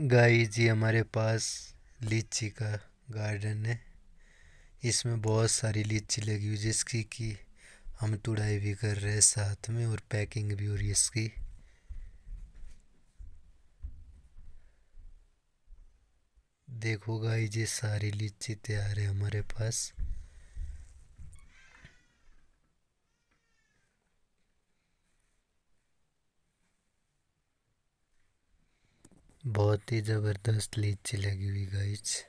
guys जी हमारे पास लीची का गार्डन है इसमें बहुत सारी लीची लगी हुई जिसकी कि हम तुड़ाई भी कर रहे हैं साथ में और पैकिंग भी हो रही है इसकी देखो गाइस ये सारी लीची तैयार है हमारे पास बहुत ही ज़बरदस्त लीची लगी हुई गाइस